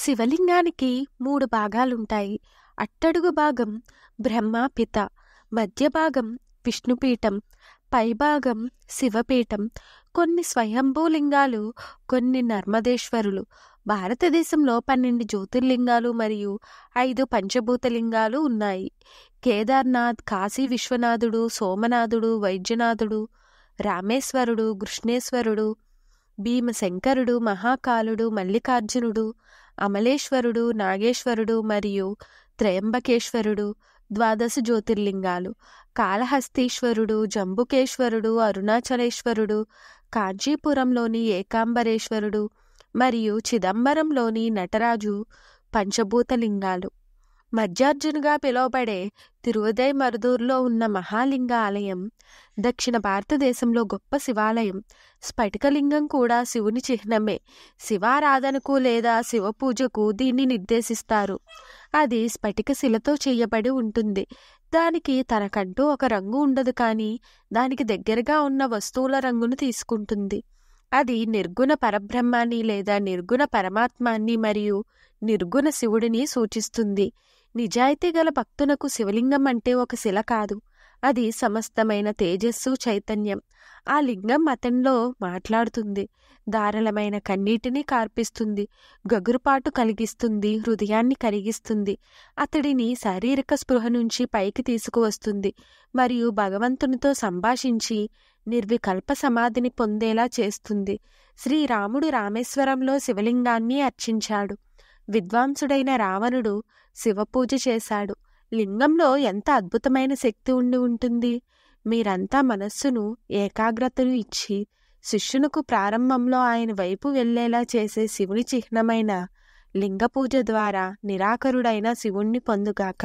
శివలింగానికి మూడు భాగాలుంటాయి అట్టడుగు భాగం బ్రహ్మాపిత పిత మధ్య భాగం విష్ణుపీఠం పైభాగం శివపీఠం కొన్ని స్వయంభూలింగాలు కొన్ని నర్మదేశ్వరులు భారతదేశంలో పన్నెండు జ్యోతిర్లింగాలు మరియు ఐదు పంచభూతలింగాలు ఉన్నాయి కేదార్నాథ్ కాశీ విశ్వనాథుడు సోమనాథుడు వైద్యనాథుడు రామేశ్వరుడు కృష్ణేశ్వరుడు భీమశంకరుడు మహాకాలుడు మల్లికార్జునుడు అమలేశ్వరుడు నాగేశ్వరుడు మరియు త్రయంబకేశ్వరుడు ద్వాదశ జ్యోతిర్లింగాలు కాళహస్తీశ్వరుడు జంబుకేశ్వరుడు అరుణాచలేశ్వరుడు కాంచీపురంలోని ఏకాంబరేశ్వరుడు మరియు చిదంబరంలోని నటరాజు పంచభూతలింగాలు మధ్యార్జునుగా పిలువబడే తిరువదై మరుదూరులో ఉన్న మహాలింగ ఆలయం దక్షిణ భారతదేశంలో గొప్ప శివాలయం స్ఫటికలింగం కూడా శివుని చిహ్నమే శివారాధనకు లేదా శివ పూజకు దీన్ని నిర్దేశిస్తారు అది స్ఫటిక శిలతో చేయబడి ఉంటుంది దానికి తనకంటూ ఒక రంగు ఉండదు కానీ దానికి దగ్గరగా ఉన్న వస్తువుల రంగును తీసుకుంటుంది అది నిర్గుణ పరబ్రహ్మాన్ని లేదా నిర్గుణ పరమాత్మాన్ని మరియు నిర్గుణ శివుడిని సూచిస్తుంది నిజాయితీగల భక్తునకు శివలింగం అంటే ఒక శిల కాదు అది సమస్తమైన తేజస్సు చైతన్యం ఆ లింగం అతనిలో మాట్లాడుతుంది దారలమైన కన్నీటిని కార్పిస్తుంది గగురుపాటు కలిగిస్తుంది హృదయాన్ని కరిగిస్తుంది అతడిని శారీరక స్పృహ నుంచి పైకి తీసుకువస్తుంది మరియు భగవంతునితో సంభాషించి నిర్వికల్ప సమాధిని పొందేలా చేస్తుంది శ్రీరాముడు రామేశ్వరంలో శివలింగాన్ని అర్చించాడు విద్వాంసుడైన రావణుడు శివపూజ చేశాడు లింగంలో ఎంత అద్భుతమైన శక్తి ఉండి ఉంటుంది మీరంతా మనస్సును ఏకాగ్రతను ఇచ్చి శిష్యునకు ప్రారంభంలో ఆయన వైపు వెళ్లేలా చేసే శివుని చిహ్నమైన లింగపూజ ద్వారా నిరాకరుడైన శివుణ్ణి పొందుగాక